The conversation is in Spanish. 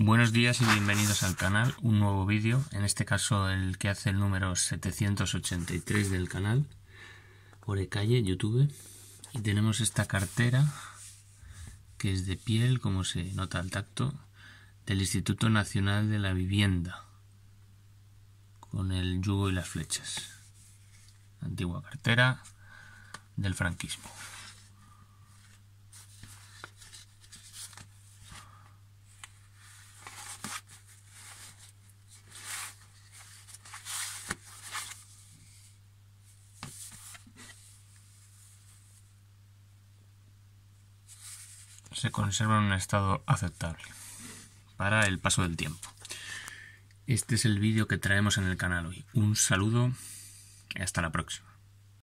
Buenos días y bienvenidos al canal, un nuevo vídeo, en este caso el que hace el número 783 del canal, por e calle, YouTube, y tenemos esta cartera que es de piel, como se nota al tacto, del Instituto Nacional de la Vivienda, con el yugo y las flechas, antigua cartera del franquismo. se conserva en un estado aceptable para el paso del tiempo. Este es el vídeo que traemos en el canal hoy. Un saludo y hasta la próxima.